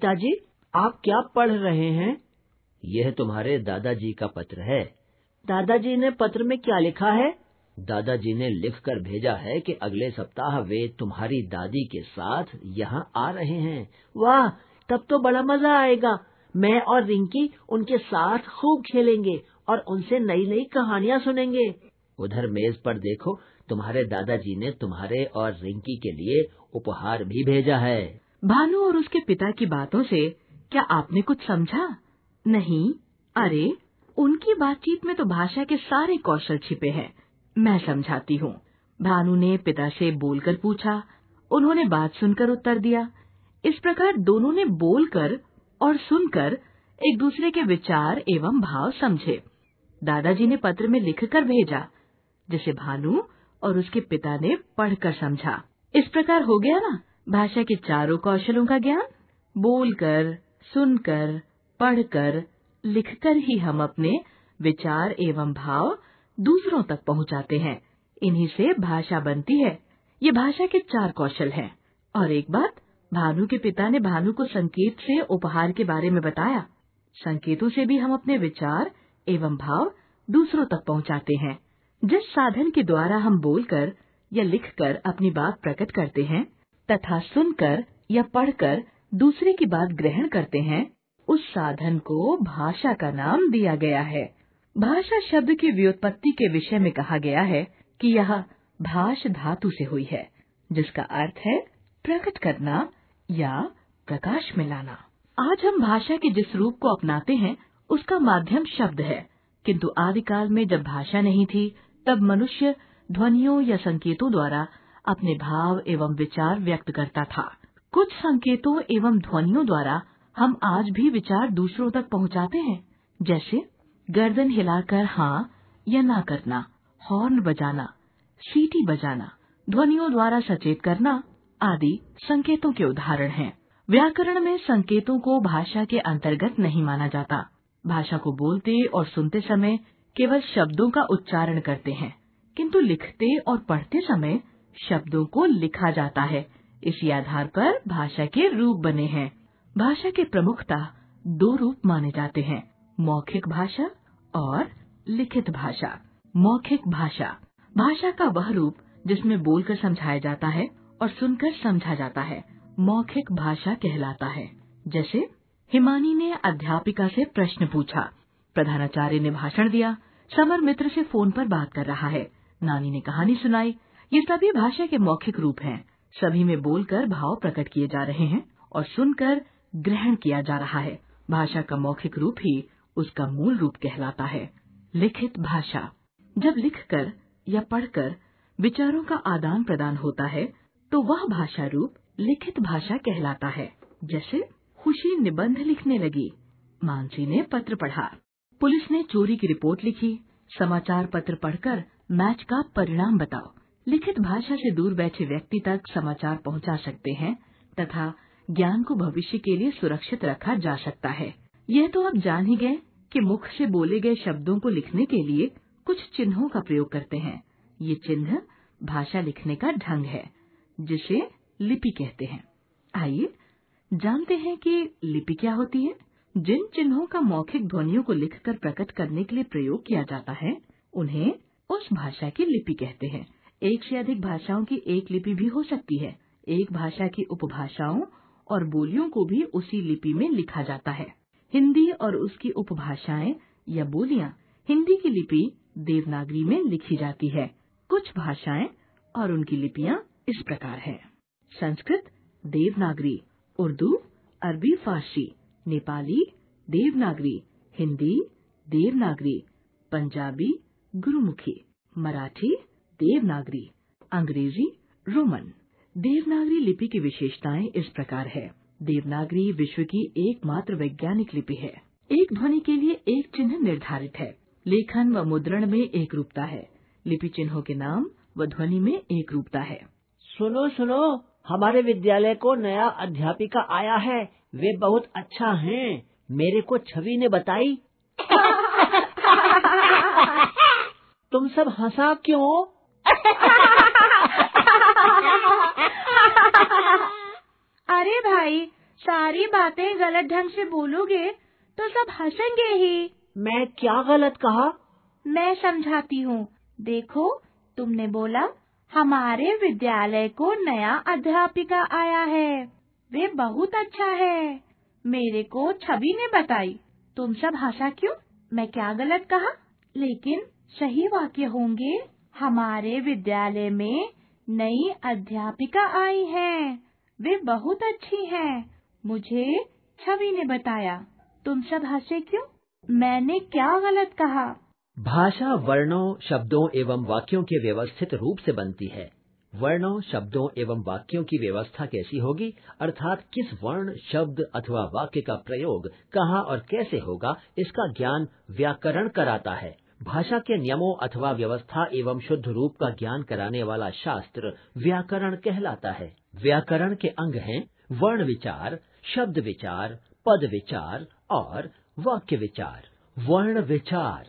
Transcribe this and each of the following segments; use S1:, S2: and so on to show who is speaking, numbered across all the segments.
S1: पिताजी
S2: आप क्या पढ़ रहे हैं यह तुम्हारे दादाजी का पत्र है दादाजी ने पत्र में क्या लिखा है दादाजी ने लिखकर भेजा है कि अगले सप्ताह वे तुम्हारी दादी के साथ यहाँ आ रहे हैं वाह तब तो बड़ा मजा आएगा मैं और रिंकी उनके साथ खूब खेलेंगे और उनसे नई नई
S1: कहानियाँ सुनेंगे
S2: उधर मेज पर देखो तुम्हारे दादाजी ने तुम्हारे और रिंकी के लिए उपहार भी भेजा है
S1: भानु और उसके पिता की बातों से क्या आपने कुछ समझा नहीं अरे उनकी बातचीत में तो भाषा के सारे कौशल छिपे हैं मैं समझाती हूँ भानु ने पिता से बोलकर पूछा उन्होंने बात सुनकर उत्तर दिया इस प्रकार दोनों ने बोलकर और सुनकर एक दूसरे के विचार एवं भाव समझे दादाजी ने पत्र में लिखकर भेजा जिसे भानु और उसके पिता ने पढ़कर समझा इस प्रकार हो गया ना भाषा के चारों कौशलों का ज्ञान बोलकर सुनकर पढ़कर लिखकर ही हम अपने विचार एवं भाव दूसरों तक पहुंचाते हैं इन्हीं से भाषा बनती है ये भाषा के चार कौशल हैं और एक बात भानु के पिता ने भानु को संकेत से उपहार के बारे में बताया संकेतों से भी हम अपने विचार एवं भाव दूसरों तक पहुंचाते हैं जिस साधन के द्वारा हम बोलकर या लिखकर अपनी बात प्रकट करते हैं तथा सुनकर या पढ़कर दूसरे की बात ग्रहण करते हैं उस साधन को भाषा का नाम दिया गया है भाषा शब्द की व्युत्पत्ति के विषय में कहा गया है कि यह भाष धातु से हुई है जिसका अर्थ है प्रकट करना या प्रकाश में लाना आज हम भाषा के जिस रूप को अपनाते हैं उसका माध्यम शब्द है किंतु आदिकाल में जब भाषा नहीं थी तब मनुष्य ध्वनियों या संकेतों द्वारा अपने भाव एवं विचार व्यक्त करता था कुछ संकेतों एवं ध्वनियों द्वारा हम आज भी विचार दूसरों तक पहुंचाते हैं जैसे गर्दन हिलाकर हाँ या ना करना हॉर्न बजाना सीटी बजाना ध्वनियों द्वारा सचेत करना आदि संकेतों के उदाहरण हैं व्याकरण में संकेतों को भाषा के अंतर्गत नहीं माना जाता भाषा को बोलते और सुनते समय केवल शब्दों का उच्चारण करते हैं किंतु लिखते और पढ़ते समय शब्दों को लिखा जाता है इसी आधार पर भाषा के रूप बने हैं भाषा के प्रमुखता दो रूप माने जाते हैं मौखिक भाषा और लिखित भाषा मौखिक भाषा भाषा का वह रूप जिसमें बोलकर समझाया जाता है और सुनकर समझा जाता है मौखिक भाषा कहलाता है जैसे हिमानी ने अध्यापिका से प्रश्न पूछा प्रधानाचार्य ने भाषण दिया समर मित्र से फोन पर बात कर रहा है नानी ने कहानी सुनाई ये सभी भाषा के मौखिक रूप हैं सभी में बोलकर भाव प्रकट किए जा रहे हैं और सुनकर ग्रहण किया जा रहा है भाषा का मौखिक रूप ही उसका मूल रूप कहलाता है लिखित भाषा जब लिखकर या पढ़कर विचारों का आदान प्रदान होता है तो वह भाषा रूप लिखित भाषा कहलाता है जैसे खुशी निबंध लिखने लगी मानसी ने पत्र पढ़ा पुलिस ने चोरी की रिपोर्ट लिखी समाचार पत्र पढ़कर मैच का परिणाम बताओ लिखित भाषा से दूर बैठे व्यक्ति तक समाचार पहुंचा सकते हैं तथा ज्ञान को भविष्य के लिए सुरक्षित रखा जा सकता है यह तो आप जान ही गए कि मुख से बोले गए शब्दों को लिखने के लिए कुछ चिन्हों का प्रयोग करते हैं ये चिन्ह भाषा लिखने का ढंग है जिसे लिपि कहते हैं आइए जानते हैं कि लिपि क्या होती है जिन चिन्हों का मौखिक ध्वनियों को लिखकर प्रकट करने के लिए प्रयोग किया जाता है उन्हें उस भाषा की लिपि कहते हैं एक से अधिक भाषाओं की एक लिपि भी हो सकती है एक भाषा की उपभाषाओं और बोलियों को भी उसी लिपि में लिखा जाता है हिंदी और उसकी उपभाषाएं या बोलियां हिंदी की लिपि देवनागरी में लिखी जाती है कुछ भाषाएं और उनकी लिपियां इस प्रकार हैं संस्कृत देवनागरी उर्दू अरबी फारसी नेपाली देवनागरी हिंदी देवनागरी पंजाबी गुरुमुखी मराठी देवनागरी अंग्रेजी रोमन देवनागरी लिपि की विशेषताएं इस प्रकार है देवनागरी विश्व की एकमात्र वैज्ञानिक लिपि है एक ध्वनि के लिए एक चिन्ह निर्धारित है लेखन व मुद्रण में एक रूपता है लिपि चिन्हों के नाम व ध्वनि में एक रूपता है सुनो सुनो हमारे विद्यालय को नया अध्यापिका आया है वे
S2: बहुत अच्छा है मेरे को छवि ने बताई
S1: तुम सब हंसा क्यों अरे भाई सारी बातें गलत ढंग से बोलोगे तो सब हंसेंगे ही मैं क्या गलत कहा मैं समझाती हूँ देखो तुमने बोला हमारे विद्यालय को नया अध्यापिका आया है वे बहुत अच्छा है मेरे को छवि ने बताई तुम सब हंसा क्यों मैं क्या गलत कहा लेकिन सही वाक्य होंगे हमारे विद्यालय में नई अध्यापिका आई हैं। वे बहुत अच्छी हैं। मुझे छवि ने बताया। तुम सब हंसे क्यों? मैंने क्या गलत कहा?
S2: भाषा वर्णों, शब्दों एवं वाक्यों के व्यवस्थित रूप से बनती है। वर्णों शब्दों एवं वाक्यों की व्यवस्था कैसी होगी अर्थात किस वर्ण शब्द अथवा वाक्य का प्रयोग कहाँ और कैसे होगा इसका ज्ञान व्याकरण कराता है भाषा के नियमों अथवा व्यवस्था एवं शुद्ध रूप का ज्ञान कराने वाला शास्त्र व्याकरण कहलाता है व्याकरण के अंग हैं वर्ण विचार शब्द विचार पद विचार और वाक्य विचार वर्ण विचार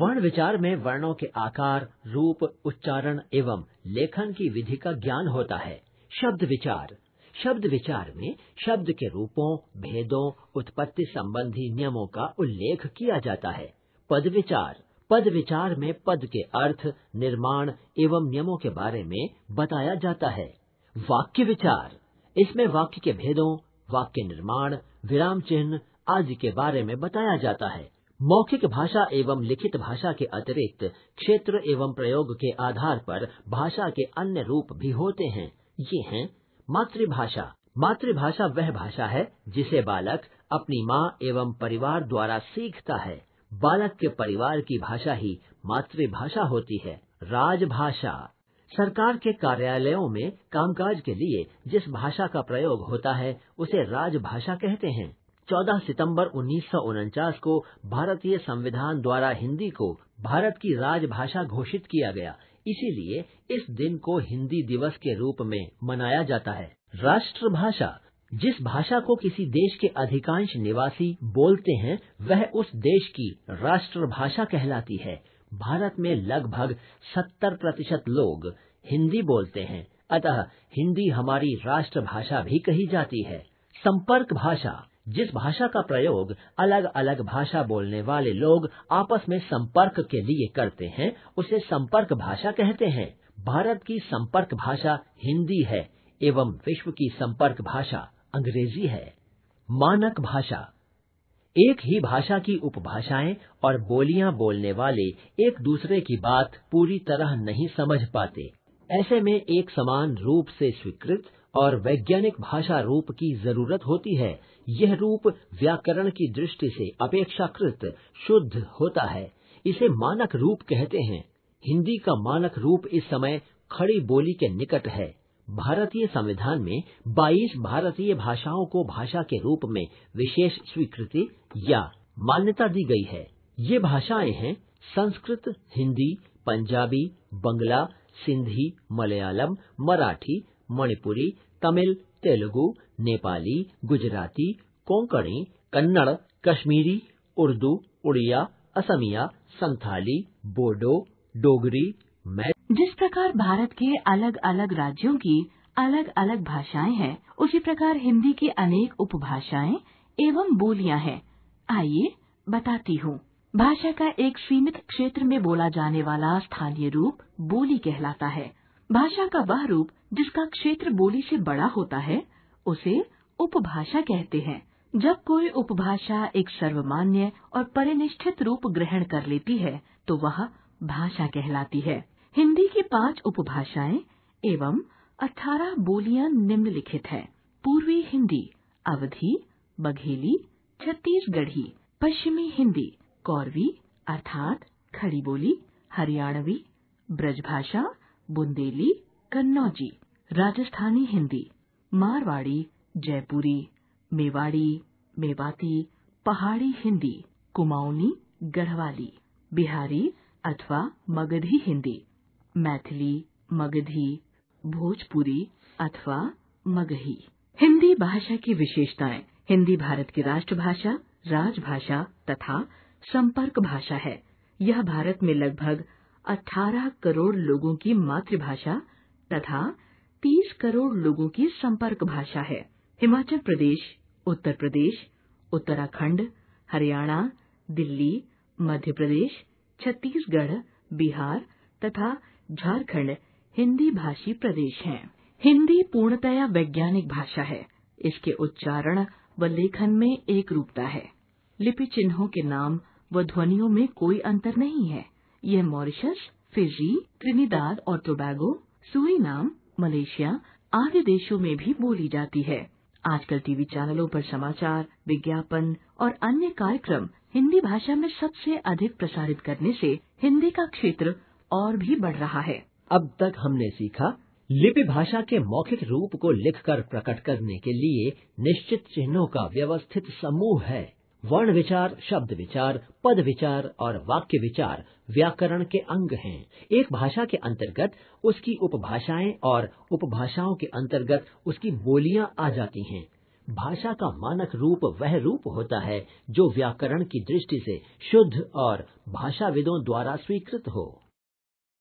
S2: वर्ण विचार में वर्णों के आकार रूप उच्चारण एवं लेखन की विधि का ज्ञान होता है शब्द विचार शब्द विचार में शब्द के रूपों भेदों उत्पत्ति संबंधी नियमों का उल्लेख किया जाता है पद विचार पद विचार में पद के अर्थ निर्माण एवं नियमों के बारे में बताया जाता है वाक्य विचार इसमें वाक्य के भेदों वाक्य निर्माण विराम चिन्ह आदि के बारे में बताया जाता है मौखिक भाषा एवं लिखित भाषा के अतिरिक्त क्षेत्र एवं प्रयोग के आधार पर भाषा के अन्य रूप भी होते हैं ये हैं मातृभाषा मातृभाषा वह भाषा है जिसे बालक अपनी माँ एवं परिवार द्वारा सीखता है बालक के परिवार की भाषा ही मातृभाषा होती है राजभाषा सरकार के कार्यालयों में कामकाज के लिए जिस भाषा का प्रयोग होता है उसे राजभाषा कहते हैं 14 सितंबर उन्नीस को भारतीय संविधान द्वारा हिंदी को भारत की राजभाषा घोषित किया गया इसीलिए इस दिन को हिंदी दिवस के रूप में मनाया जाता है राष्ट्रभाषा जिस भाषा को किसी देश के अधिकांश निवासी बोलते हैं वह उस देश की राष्ट्रभाषा कहलाती है भारत में लगभग 70 प्रतिशत लोग हिंदी बोलते हैं अतः हिंदी हमारी राष्ट्रभाषा भी कही जाती है संपर्क भाषा जिस भाषा का प्रयोग अलग अलग भाषा बोलने वाले लोग आपस में संपर्क के लिए करते हैं उसे संपर्क भाषा कहते हैं भारत की संपर्क भाषा हिंदी है एवं विश्व की संपर्क भाषा अंग्रेजी है मानक भाषा एक ही भाषा की उपभाषाएं और बोलियां बोलने वाले एक दूसरे की बात पूरी तरह नहीं समझ पाते ऐसे में एक समान रूप से स्वीकृत और वैज्ञानिक भाषा रूप की जरूरत होती है यह रूप व्याकरण की दृष्टि से अपेक्षाकृत शुद्ध होता है इसे मानक रूप कहते हैं हिंदी का मानक रूप इस समय खड़ी बोली के निकट है भारतीय संविधान में 22 भारतीय भाषाओं को भाषा के रूप में विशेष स्वीकृति या मान्यता दी गई है ये भाषाएं हैं संस्कृत हिंदी पंजाबी बंगला सिंधी मलयालम मराठी मणिपुरी तमिल तेलुगु नेपाली गुजराती कोंकणी कन्नड़ कश्मीरी उर्दू उड़िया असमिया संथाली बोडो डोगरी मैथिली
S1: जिस प्रकार भारत के अलग अलग राज्यों की अलग अलग भाषाएं हैं उसी प्रकार हिंदी की अनेक उपभाषाएं एवं बोलियां हैं आइए बताती हूँ भाषा का एक सीमित क्षेत्र में बोला जाने वाला स्थानीय रूप बोली कहलाता है भाषा का वह रूप जिसका क्षेत्र बोली से बड़ा होता है उसे उपभाषा कहते हैं जब कोई उपभाषा एक सर्वमान्य और परिनिष्ठित रूप ग्रहण कर लेती है तो वह भाषा कहलाती है हिंदी की पांच उपभाषाएं एवं 18 बोलियां निम्नलिखित हैं पूर्वी हिंदी अवधी बघेली छत्तीसगढ़ी पश्चिमी हिंदी कौरवी अर्थात खड़ी बोली हरियाणवी ब्रजभाषा बुंदेली कन्नौजी राजस्थानी हिंदी मारवाड़ी जयपुरी मेवाड़ी मेवाती पहाड़ी हिंदी कुमाऊनी गढ़वाली बिहारी अथवा मगधी हिंदी मैथिली मगधी भोजपुरी अथवा मगही हिंदी भाषा की विशेषताएं हिंदी भारत की राष्ट्रभाषा राजभाषा तथा संपर्क भाषा है यह भारत में लगभग 18 करोड़ लोगों की मातृभाषा तथा 30 करोड़ लोगों की संपर्क भाषा है हिमाचल प्रदेश उत्तर प्रदेश उत्तराखंड हरियाणा दिल्ली मध्य प्रदेश छत्तीसगढ़ बिहार तथा झारखंड हिंदी भाषी प्रदेश है हिंदी पूर्णतया वैज्ञानिक भाषा है इसके उच्चारण व लेखन में एक रूपता है लिपि चिन्हों के नाम व ध्वनियों में कोई अंतर नहीं है यह मॉरिशस फिजी त्रिनिदाद और टोबैगो नाम मलेशिया आदि देशों में भी बोली जाती है आजकल टीवी चैनलों पर समाचार विज्ञापन और अन्य कार्यक्रम हिंदी भाषा में सबसे अधिक प्रसारित करने से हिंदी का क्षेत्र और भी बढ़ रहा है अब तक हमने सीखा लिपि
S2: भाषा के मौखिक रूप को लिखकर प्रकट करने के लिए निश्चित चिन्हों का व्यवस्थित समूह है वर्ण विचार शब्द विचार पद विचार और वाक्य विचार व्याकरण के अंग हैं एक भाषा के अंतर्गत उसकी उपभाषाएं और उपभाषाओं के अंतर्गत उसकी बोलियां आ जाती हैं भाषा का मानक रूप वह रूप होता है जो व्याकरण की दृष्टि से शुद्ध और भाषाविदों द्वारा स्वीकृत हो